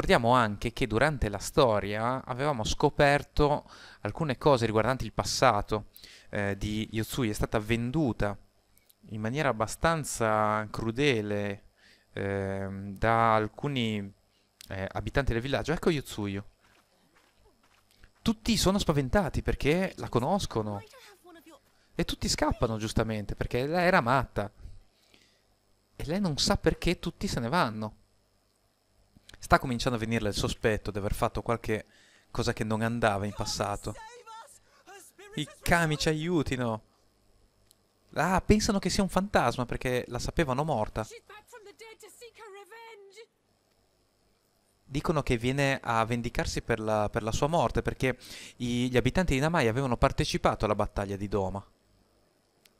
ricordiamo anche che durante la storia avevamo scoperto alcune cose riguardanti il passato eh, di Yotsui, è stata venduta in maniera abbastanza crudele eh, da alcuni eh, abitanti del villaggio. Ecco Yotsuyo. Tutti sono spaventati perché la conoscono. E tutti scappano giustamente perché lei era matta. E lei non sa perché tutti se ne vanno sta cominciando a venirle il sospetto di aver fatto qualche cosa che non andava in passato. I kami ci aiutino! Ah, pensano che sia un fantasma perché la sapevano morta. Dicono che viene a vendicarsi per la, per la sua morte perché i, gli abitanti di Namai avevano partecipato alla battaglia di Doma.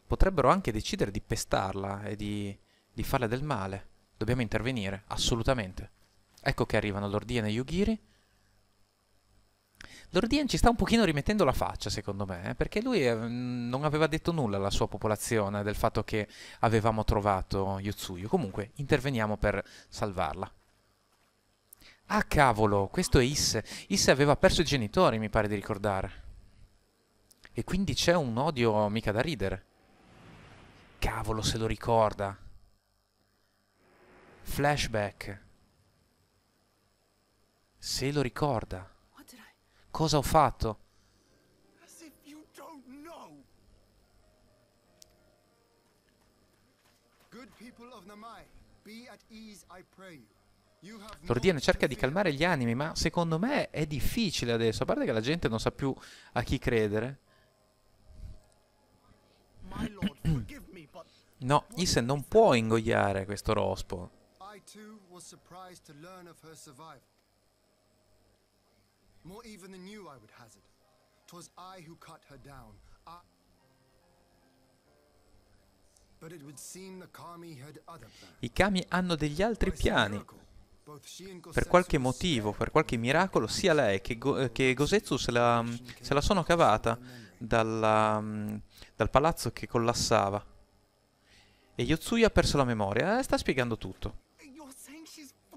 Potrebbero anche decidere di pestarla e di, di farle del male. Dobbiamo intervenire, assolutamente. Ecco che arrivano Lordian e Yugiri. Lordian ci sta un pochino rimettendo la faccia, secondo me, eh, perché lui eh, non aveva detto nulla alla sua popolazione del fatto che avevamo trovato Yutsuyu. Comunque, interveniamo per salvarla. Ah, cavolo, questo è Isse. Isse aveva perso i genitori, mi pare di ricordare. E quindi c'è un odio mica da ridere. Cavolo, se lo ricorda. Flashback se lo ricorda. Cosa ho fatto? L'ordine cerca di calmare gli animi, ma secondo me è difficile adesso, a parte che la gente non sa più a chi credere. No, Isen non può ingoiare questo rospo. I too was surprised to learn of her survival more even than you I would hazard. 'Twas I who cut her down, I... But it would seem the Kami had other I Kami hanno degli altri piani. Per qualche motivo, per qualche miracolo, sia lei che, Go che Gozetsu se la, se la, sono cavata dalla, dal palazzo che collassava. E Yotsuya ha perso la memoria. Eh, sta spiegando tutto.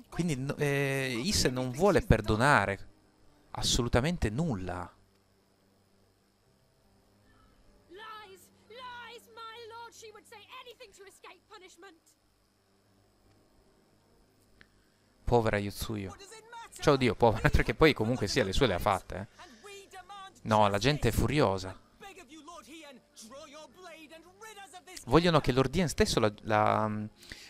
Quindi eh, Ise non vuole perdonare assolutamente nulla. Povera Yutsuyo. Cioè, oddio, povera, perché poi comunque sia le sue le ha fatte, eh. No, la gente è furiosa. Vogliono che Lord Ian stesso la, la mm,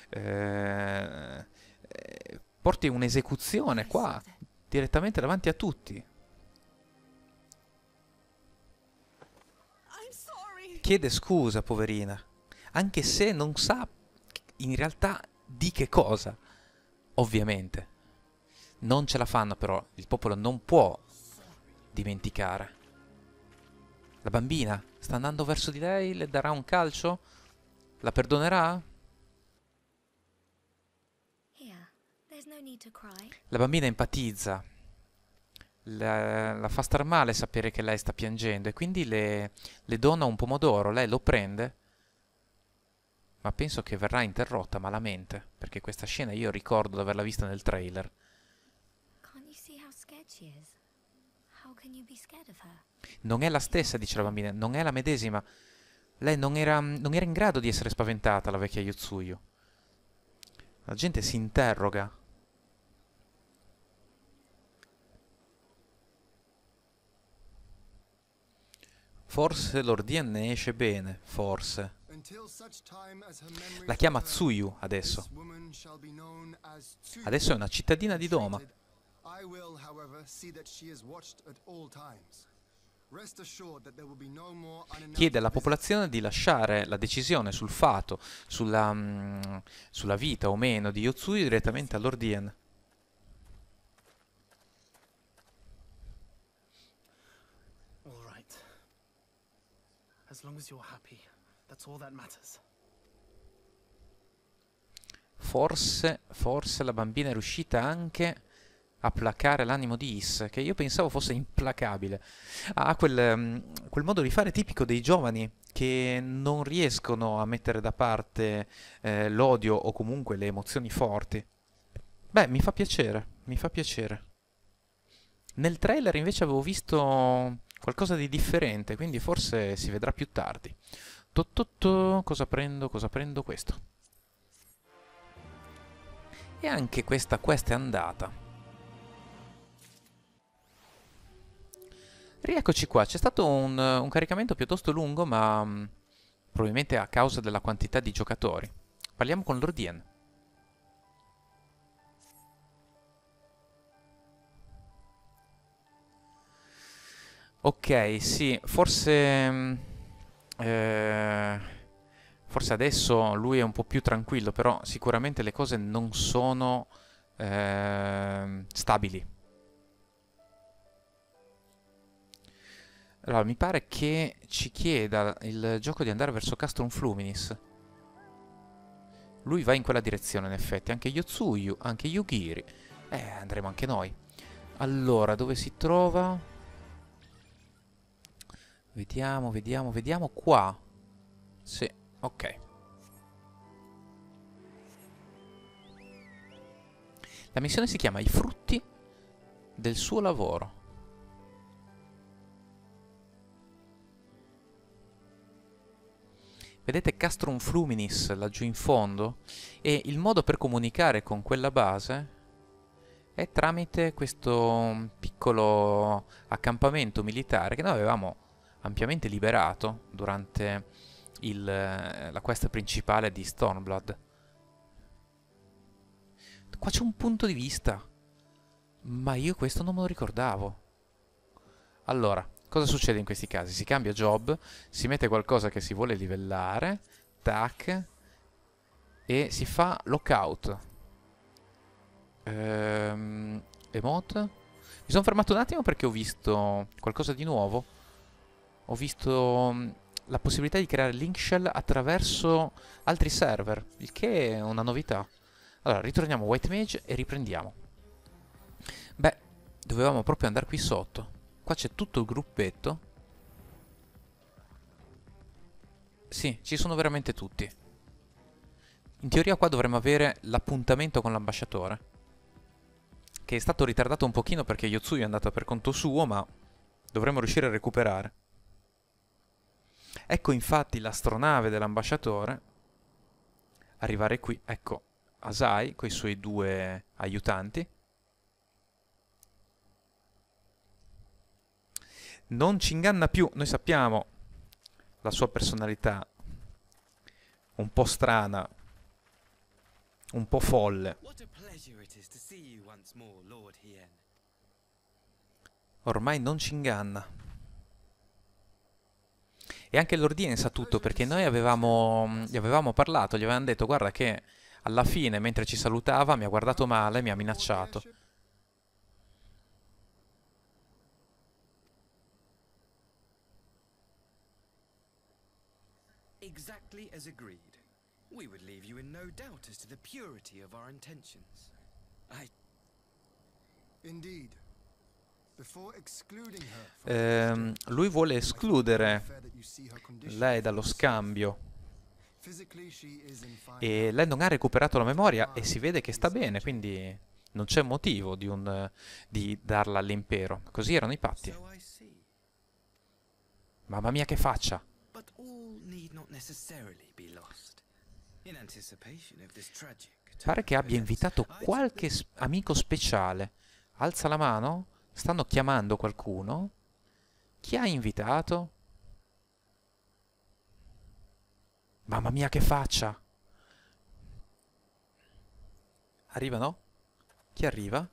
eh, eh, porti un'esecuzione qua direttamente davanti a tutti. Chiede scusa, poverina, anche se non sa in realtà di che cosa, ovviamente. Non ce la fanno però, il popolo non può dimenticare. La bambina sta andando verso di lei, le darà un calcio? La perdonerà? La bambina empatizza, la, la, fa star male sapere che lei sta piangendo e quindi le, le dona un pomodoro, lei lo prende, ma penso che verrà interrotta malamente, perché questa scena io ricordo di averla vista nel trailer. Non è la stessa, dice la bambina, non è la medesima. Lei non era, non era in grado di essere spaventata, la vecchia Yotsuyo. La gente si interroga Forse l'ordienne esce bene, forse. La chiama Tsuyu adesso. Adesso è una cittadina di Doma. Chiede alla popolazione di lasciare la decisione sul fato, sulla, mm, sulla vita o meno di Yotsuyu direttamente all'ordienne. As long as you're happy, that's all that matters. Forse, forse la bambina è riuscita anche a placare l'animo di Is, che io pensavo fosse implacabile. Ha ah, quel, mm, quel, modo di fare tipico dei giovani che non riescono a mettere da parte eh, l'odio o comunque le emozioni forti. Beh, mi fa piacere, mi fa piacere. Nel trailer invece avevo visto qualcosa di differente, quindi forse si vedrà più tardi. Tototto, cosa prendo? Cosa prendo questo? E anche questa quest è andata. Rieccoci qua, c'è stato un, un, caricamento piuttosto lungo, ma mh, mm, probabilmente a causa della quantità di giocatori. Parliamo con Lordien. Ok, sì, forse... Mm, eh, forse adesso lui è un po' più tranquillo, però sicuramente le cose non sono eh, stabili. Allora, mi pare che ci chieda il gioco di andare verso Castrum Fluminis. Lui va in quella direzione, in effetti. Anche Yotsuyu, anche Yugiri. Eh, andremo anche noi. Allora, dove si trova? Vediamo, vediamo, vediamo qua. Sì, ok. La missione si chiama I frutti del suo lavoro. Vedete Castrum Fluminis laggiù in fondo? E il modo per comunicare con quella base è tramite questo piccolo accampamento militare che noi avevamo ampiamente liberato durante il, eh, la quest principale di Stormblood. Qua c'è un punto di vista, ma io questo non me lo ricordavo. Allora, cosa succede in questi casi? Si cambia job, si mette qualcosa che si vuole livellare, tac, e si fa lockout. Ehm, emote? Mi sono fermato un attimo perché ho visto qualcosa di nuovo ho visto mm, la possibilità di creare link shell attraverso altri server, il che è una novità. Allora, ritorniamo a White Mage e riprendiamo. Beh, dovevamo proprio andare qui sotto. Qua c'è tutto il gruppetto. Sì, ci sono veramente tutti. In teoria qua dovremmo avere l'appuntamento con l'ambasciatore. Che è stato ritardato un pochino perché Yotsuyu è andata per conto suo, ma dovremmo riuscire a recuperare. Ecco infatti l'astronave dell'ambasciatore arrivare qui, ecco Asai con i suoi due aiutanti. Non ci inganna più, noi sappiamo la sua personalità un po' strana, un po' folle. Ormai non ci inganna. E anche l'ordine sa tutto perché noi avevamo, gli avevamo parlato, gli avevamo detto guarda che alla fine mentre ci salutava mi ha guardato male, mi ha minacciato. Exactly as agreed. We would leave you in no doubt as to the purity of our intentions. I... Indeed. Eh, lui vuole escludere lei dallo scambio e lei non ha recuperato la memoria e si vede che sta bene, quindi non c'è motivo di, un, di darla all'impero. Così erano i patti. Mamma mia che faccia! Pare che abbia invitato qualche amico speciale. Alza la mano? Stanno chiamando qualcuno? Chi ha invitato? Mamma mia che faccia! Arriva no? Chi arriva?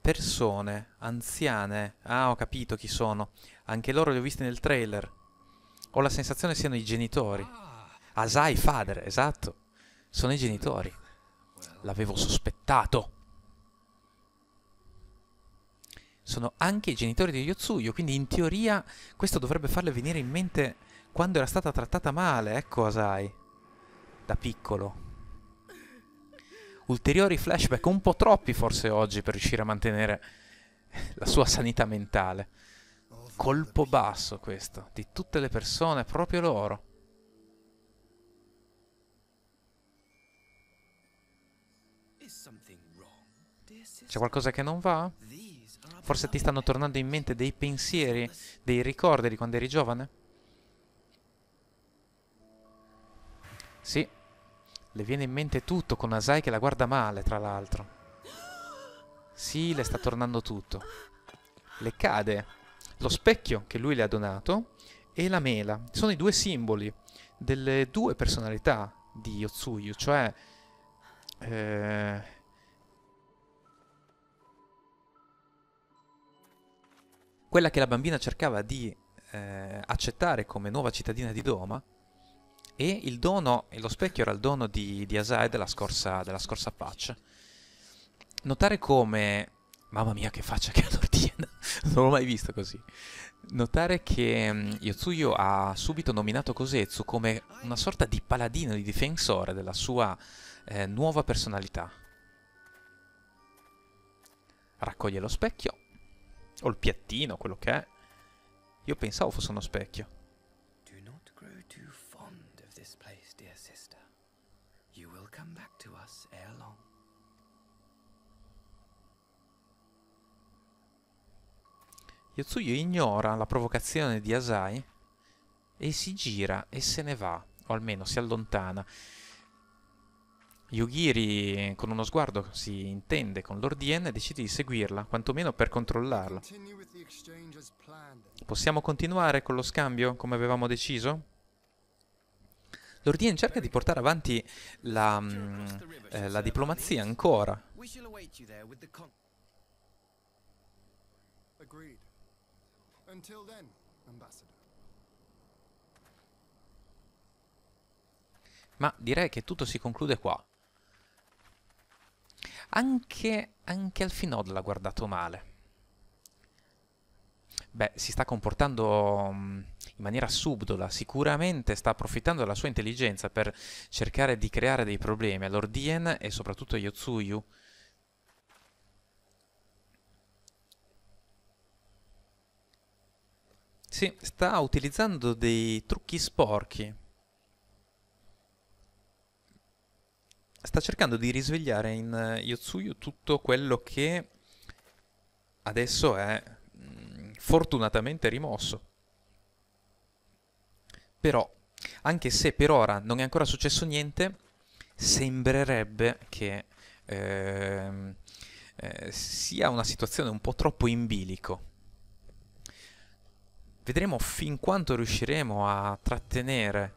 Persone, anziane. Ah, ho capito chi sono. Anche loro li ho visti nel trailer. Ho la sensazione siano i genitori. Asai father, esatto. Sono i genitori. L'avevo sospettato. Sono anche i genitori di Yotsuyo, quindi in teoria questo dovrebbe farle venire in mente quando era stata trattata male, ecco eh, Asai, da piccolo. Ulteriori flashback, un po' troppi forse oggi per riuscire a mantenere la sua sanità mentale. Colpo basso questo, di tutte le persone, proprio loro. C'è qualcosa che non va? Forse ti stanno tornando in mente dei pensieri, dei ricordi di quando eri giovane? Sì, le viene in mente tutto con Asai che la guarda male, tra l'altro. Sì, le sta tornando tutto. Le cade lo specchio che lui le ha donato e la mela. Sono i due simboli delle due personalità di Yotsuyu, cioè... Eh, quella che la bambina cercava di eh, accettare come nuova cittadina di Doma e il dono, e lo specchio era il dono di, di Asai della scorsa, della scorsa patch. Notare come... Mamma mia che faccia che ha l'ordine, non l'ho mai visto così. Notare che um, Yotsuyo ha subito nominato Kosetsu come una sorta di paladino, di difensore della sua eh, nuova personalità. Raccoglie lo specchio, o il piattino, quello che è. Io pensavo fosse uno specchio. Yotsuyo ignora la provocazione di Asai e si gira e se ne va, o almeno si allontana. Yugiri, con uno sguardo, si intende con Lord Yen e decide di seguirla, quantomeno per controllarla. Possiamo continuare con lo scambio come avevamo deciso? Lord Yen cerca di portare avanti la, mh, mm, eh, la diplomazia ancora. Agreed. Until then, Ambassador. Ma direi che tutto si conclude qua. Anche, anche Alfinod l'ha guardato male. Beh, si sta comportando mm, in maniera subdola, sicuramente sta approfittando della sua intelligenza per cercare di creare dei problemi a Dien e soprattutto a Yotsuyu. Sì, sta utilizzando dei trucchi sporchi. Sta cercando di risvegliare in eh, Yotsuyu tutto quello che adesso è mm, fortunatamente rimosso. Però, anche se per ora non è ancora successo niente, sembrerebbe che eh, eh, sia una situazione un po' troppo in bilico. Vedremo fin quanto riusciremo a trattenere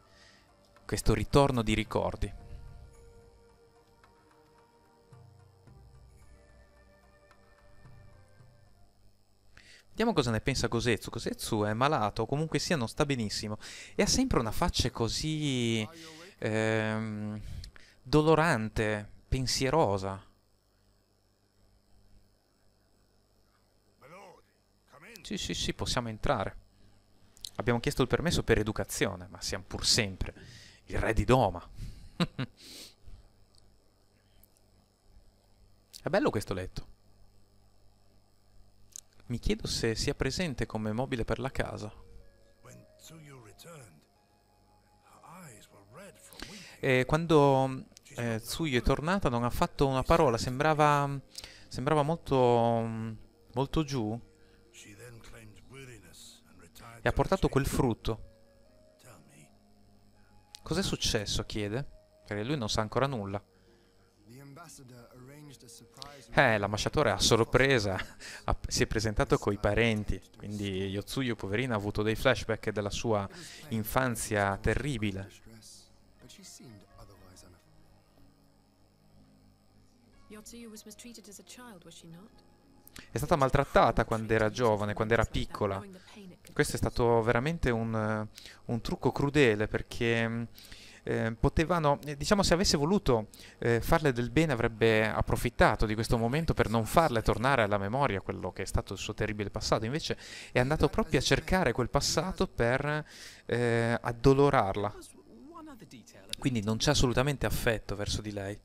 questo ritorno di ricordi. Vediamo cosa ne pensa Kosetsu. Kosetsu è malato, comunque sia non sta benissimo. E ha sempre una faccia così... Ehm, dolorante, pensierosa. Sì, sì, sì, possiamo entrare abbiamo chiesto il permesso per educazione, ma siamo pur sempre il re di Doma. È bello questo letto. Mi chiedo se sia presente come mobile per la casa. E quando eh, Tsuyu è tornata non ha fatto una parola, sembrava, sembrava molto, molto giù e ha portato quel frutto. Cos'è successo? chiede, perché lui non sa ancora nulla. Eh, l'ambasciatore a sorpresa ha, si è presentato coi parenti, quindi Yotsuyo, poverina, ha avuto dei flashback della sua infanzia terribile. Yotsuyo was mistreated as a child, was she not? È stata maltrattata quando era giovane, quando era piccola. Questo è stato veramente un, un trucco crudele perché eh, potevano, eh, diciamo se avesse voluto eh, farle del bene avrebbe approfittato di questo momento per non farle tornare alla memoria quello che è stato il suo terribile passato, invece è andato proprio a cercare quel passato per eh, addolorarla. Quindi non c'è assolutamente affetto verso di lei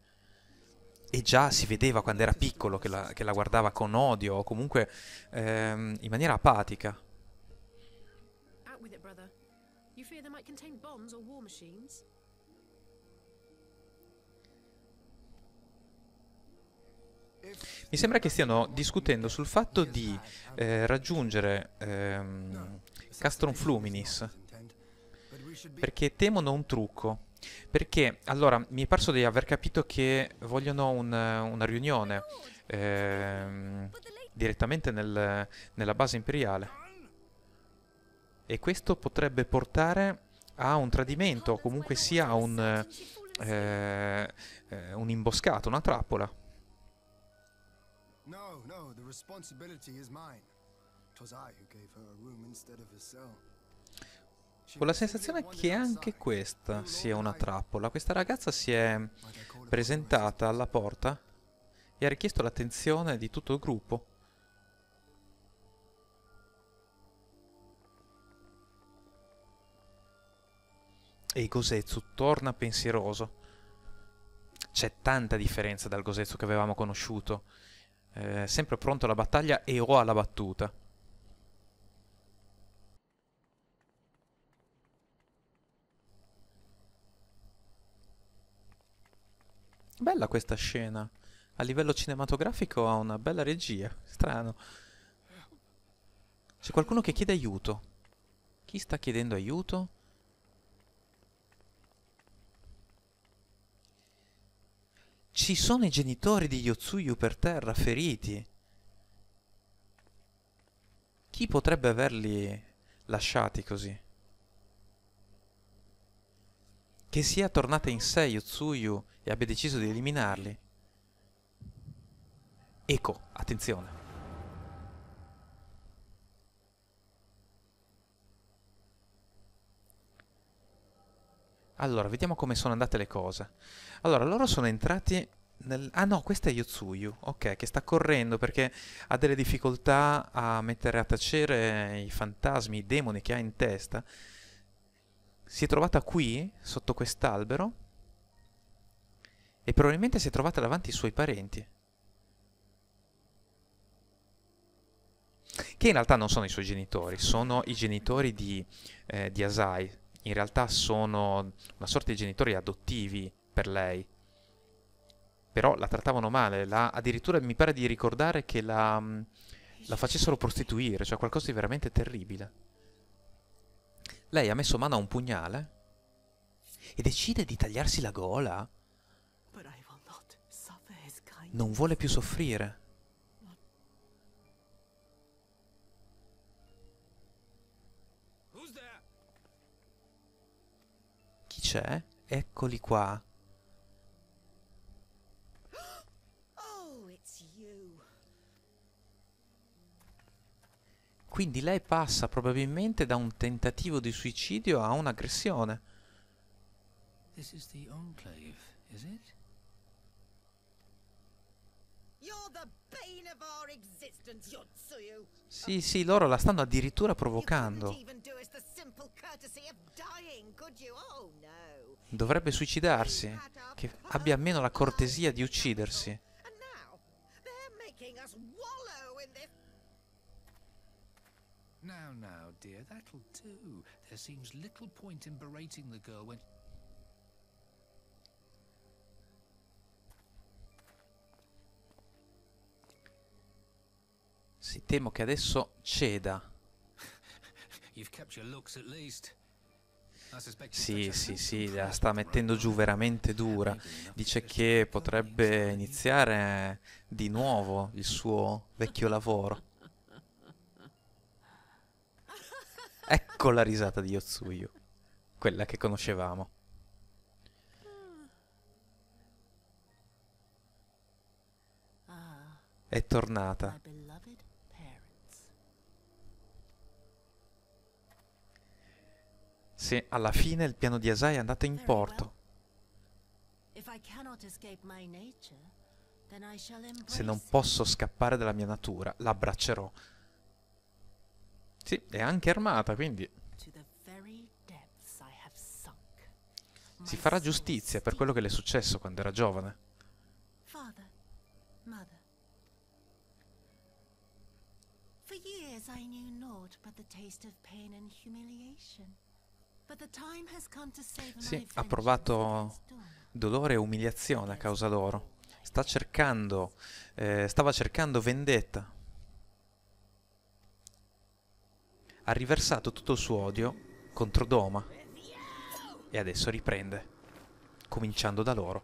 e già si vedeva quando era piccolo che la, che la guardava con odio o comunque ehm, in maniera apatica. Mi sembra che stiano discutendo sul fatto di eh, raggiungere ehm, Castrum Fluminis perché temono un trucco. Perché, allora, mi è parso di aver capito che vogliono un, una riunione eh, direttamente nel, nella base imperiale. E questo potrebbe portare a un tradimento, o comunque sia a un, eh, eh un'imboscata, una trappola. No, no, la responsabilità è mia. mine. Twas che gli gave dato una room instead of a cell. Ho la sensazione che anche questa sia una trappola. Questa ragazza si è presentata alla porta e ha richiesto l'attenzione di tutto il gruppo. E il torna pensieroso. C'è tanta differenza dal Gozetsu che avevamo conosciuto. Eh, sempre pronto alla battaglia e o alla battuta. Bella questa scena. A livello cinematografico ha una bella regia. Strano. C'è qualcuno che chiede aiuto. Chi sta chiedendo aiuto? Ci sono i genitori di Yotsuyu per terra, feriti. Chi potrebbe averli lasciati così? che sia tornata in sé Yotsuyu e abbia deciso di eliminarli. Ecco, attenzione. Allora, vediamo come sono andate le cose. Allora, loro sono entrati nel... Ah no, questa è Yotsuyu, ok, che sta correndo perché ha delle difficoltà a mettere a tacere i fantasmi, i demoni che ha in testa si è trovata qui, sotto quest'albero, e probabilmente si è trovata davanti ai suoi parenti. Che in realtà non sono i suoi genitori, sono i genitori di, eh, di Asai. In realtà sono una sorta di genitori adottivi per lei. Però la trattavano male, la, addirittura mi pare di ricordare che la, mm, la facessero prostituire, cioè qualcosa di veramente terribile lei ha messo mano a un pugnale e decide di tagliarsi la gola. Non vuole più soffrire. Chi c'è? Eccoli qua. Quindi lei passa probabilmente da un tentativo di suicidio a un'aggressione. This is the enclave, is it? Sì, sì, loro la stanno addirittura provocando. Oh, Dovrebbe suicidarsi, che abbia almeno la cortesia di uccidersi. too. There seems little point in berating the girl when... Si temo che adesso ceda. Sì, sì, sì, la sta mettendo giù veramente dura. Dice che potrebbe iniziare di nuovo il suo vecchio lavoro. Ecco la risata di Yotsuyu, quella che conoscevamo. È tornata. Se alla fine il piano di Asai è andato in porto. Se non posso scappare dalla mia natura, l'abbraccerò. Sì, è anche armata, quindi... Si farà giustizia per quello che le è successo quando era giovane. Sì, ha provato dolore e umiliazione a causa loro. Sta cercando, eh, stava cercando vendetta ha riversato tutto il suo odio contro Doma. E adesso riprende, cominciando da loro.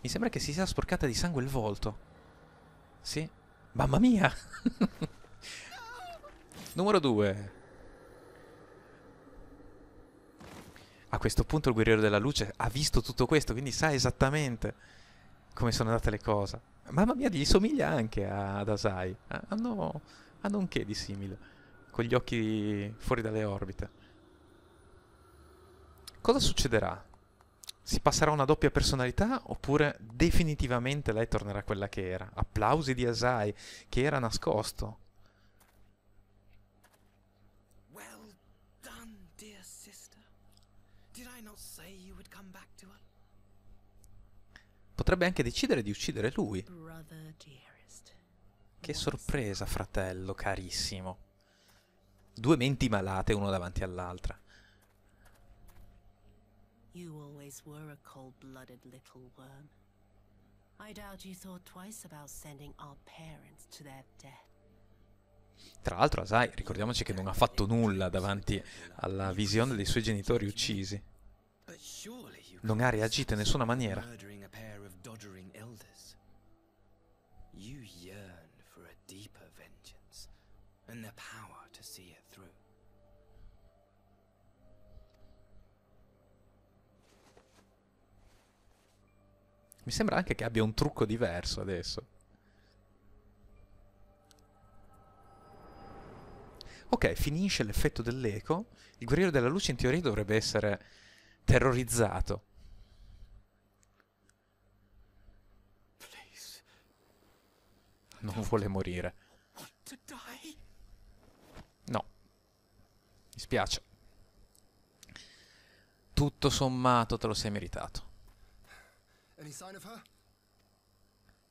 Mi sembra che si sia sporcata di sangue il volto. Sì? Mamma mia! Numero 2. A questo punto il guerriero della luce ha visto tutto questo, quindi sa esattamente come sono andate le cose. Mamma mia, gli somiglia anche ad Asai. Ah, hanno, hanno un che di simile. Con gli occhi fuori dalle orbite. Cosa succederà? Si passerà una doppia personalità oppure definitivamente lei tornerà quella che era? Applausi di Asai, che era nascosto. Potrebbe anche decidere di uccidere lui. Che sorpresa, fratello, carissimo. Due menti malate uno davanti all'altra. You always were a cold-blooded little worm. I doubt you thought twice about sending our parents to their death. Tra l'altro Asai, ricordiamoci che non ha fatto nulla davanti alla visione dei suoi genitori uccisi. Non ha reagito in nessuna maniera doddering elders. You yearn for a deeper vengeance and the power to see it through. Mi sembra anche che abbia un trucco diverso adesso. Ok, finisce l'effetto dell'eco. Il guerriero della luce in teoria dovrebbe essere terrorizzato. Non vuole morire. No. Mi spiace. Tutto sommato te lo sei meritato.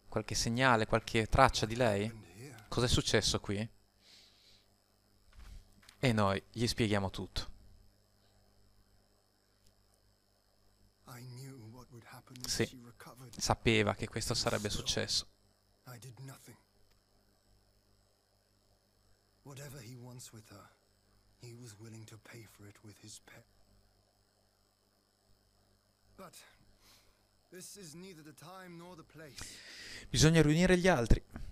Qualche segnale, qualche traccia di lei? Cos'è successo qui? E noi gli spieghiamo tutto. Sì, sapeva che questo sarebbe successo. Whatever he wants with her, he was willing to pay for it with his pet. But this is neither the time nor the place. Bisogna riunire gli altri.